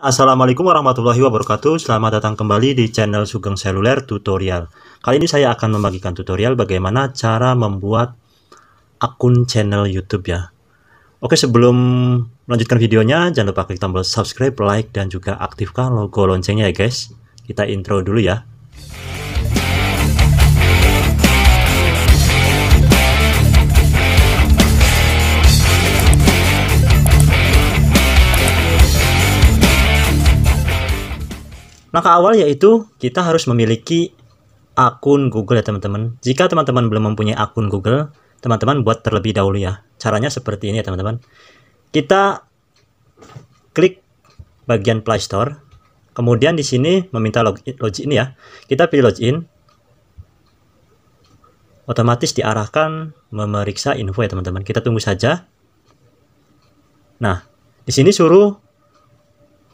Assalamualaikum warahmatullahi wabarakatuh Selamat datang kembali di channel Sugeng Seluler Tutorial Kali ini saya akan membagikan tutorial bagaimana cara membuat akun channel YouTube ya Oke sebelum melanjutkan videonya jangan lupa klik tombol subscribe, like, dan juga aktifkan logo loncengnya ya guys Kita intro dulu ya Langkah awal yaitu kita harus memiliki akun Google ya teman-teman. Jika teman-teman belum mempunyai akun Google, teman-teman buat terlebih dahulu ya. Caranya seperti ini ya teman-teman. Kita klik bagian Play Store. Kemudian di sini meminta login, login ya. Kita pilih login. Otomatis diarahkan memeriksa info ya teman-teman. Kita tunggu saja. Nah, di sini suruh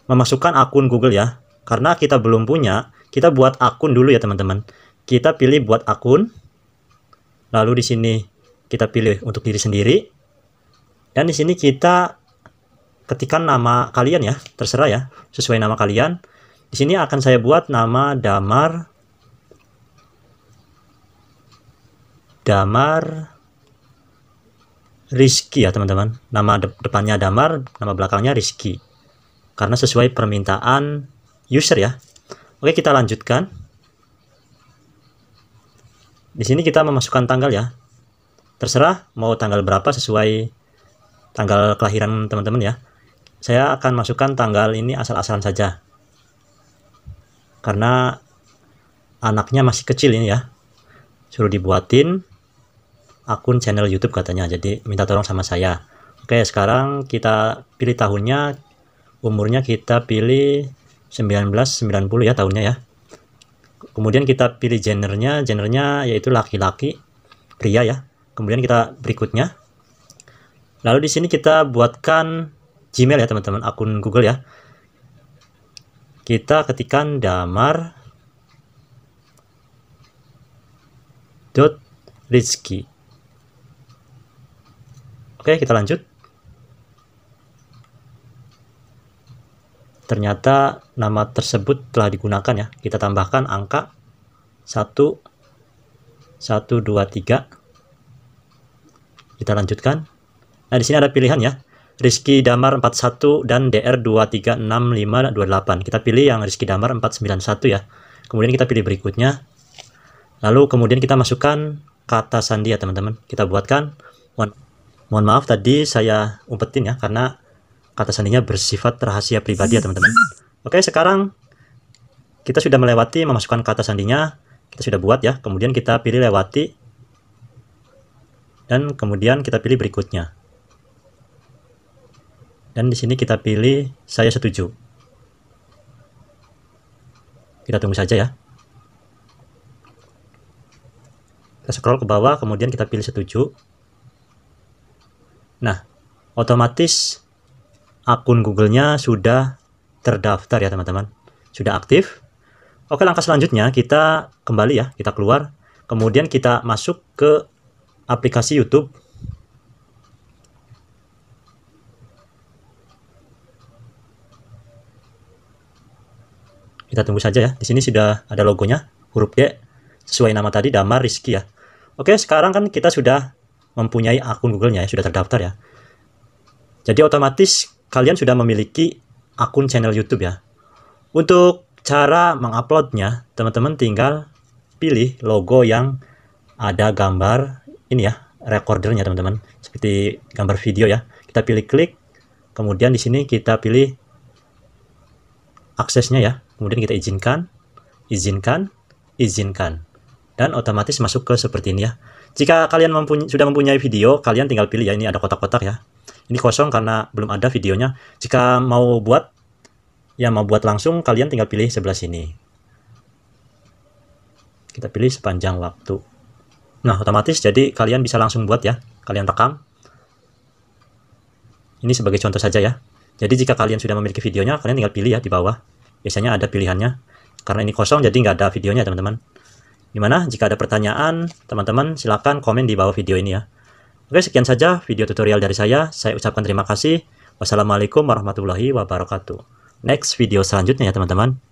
memasukkan akun Google ya. Karena kita belum punya, kita buat akun dulu ya teman-teman. Kita pilih buat akun. Lalu di sini kita pilih untuk diri sendiri. Dan di sini kita ketikan nama kalian ya, terserah ya, sesuai nama kalian. Di sini akan saya buat nama Damar Damar Rizky ya teman-teman. Nama depannya Damar, nama belakangnya Rizky. Karena sesuai permintaan user ya. Oke, kita lanjutkan. Di sini kita memasukkan tanggal ya. Terserah mau tanggal berapa sesuai tanggal kelahiran teman-teman ya. Saya akan masukkan tanggal ini asal-asalan saja. Karena anaknya masih kecil ini ya. Suruh dibuatin akun channel YouTube katanya. Jadi minta tolong sama saya. Oke, sekarang kita pilih tahunnya, umurnya kita pilih 1990 ya tahunnya ya kemudian kita pilih gendernya gendernya yaitu laki-laki pria ya kemudian kita berikutnya lalu di sini kita buatkan Gmail ya teman-teman akun Google ya kita ketikkan damar dot Rizky oke kita lanjut ternyata nama tersebut telah digunakan ya kita tambahkan angka 1 1 2 3 kita lanjutkan nah di sini ada pilihan ya Rizky Damar 41 dan DR 236528 kita pilih yang Rizky Damar 491 ya kemudian kita pilih berikutnya lalu kemudian kita masukkan kata sandi ya teman-teman kita buatkan mohon, mohon maaf tadi saya umpetin ya karena kata sandinya bersifat rahasia pribadi ya teman-teman oke sekarang kita sudah melewati memasukkan kata sandinya kita sudah buat ya kemudian kita pilih lewati dan kemudian kita pilih berikutnya dan di sini kita pilih saya setuju kita tunggu saja ya kita scroll ke bawah kemudian kita pilih setuju nah otomatis akun Google-nya sudah terdaftar ya teman-teman. Sudah aktif. Oke, langkah selanjutnya kita kembali ya, kita keluar. Kemudian kita masuk ke aplikasi YouTube. Kita tunggu saja ya. Di sini sudah ada logonya, huruf G sesuai nama tadi Damar Rizky ya. Oke, sekarang kan kita sudah mempunyai akun Google-nya ya, sudah terdaftar ya. Jadi otomatis kalian sudah memiliki akun channel YouTube ya. Untuk cara menguploadnya, teman-teman tinggal pilih logo yang ada gambar ini ya, recordernya teman-teman, seperti gambar video ya. Kita pilih klik, kemudian di sini kita pilih aksesnya ya. Kemudian kita izinkan, izinkan, izinkan. Dan otomatis masuk ke seperti ini ya. Jika kalian mempuny sudah mempunyai video, kalian tinggal pilih ya, ini ada kotak-kotak ya ini kosong karena belum ada videonya. Jika mau buat, ya mau buat langsung, kalian tinggal pilih sebelah sini. Kita pilih sepanjang waktu. Nah, otomatis jadi kalian bisa langsung buat ya. Kalian rekam. Ini sebagai contoh saja ya. Jadi jika kalian sudah memiliki videonya, kalian tinggal pilih ya di bawah. Biasanya ada pilihannya. Karena ini kosong, jadi nggak ada videonya, teman-teman. Gimana? Jika ada pertanyaan, teman-teman silahkan komen di bawah video ini ya. Oke, sekian saja video tutorial dari saya. Saya ucapkan terima kasih. Wassalamualaikum warahmatullahi wabarakatuh. Next video selanjutnya ya teman-teman.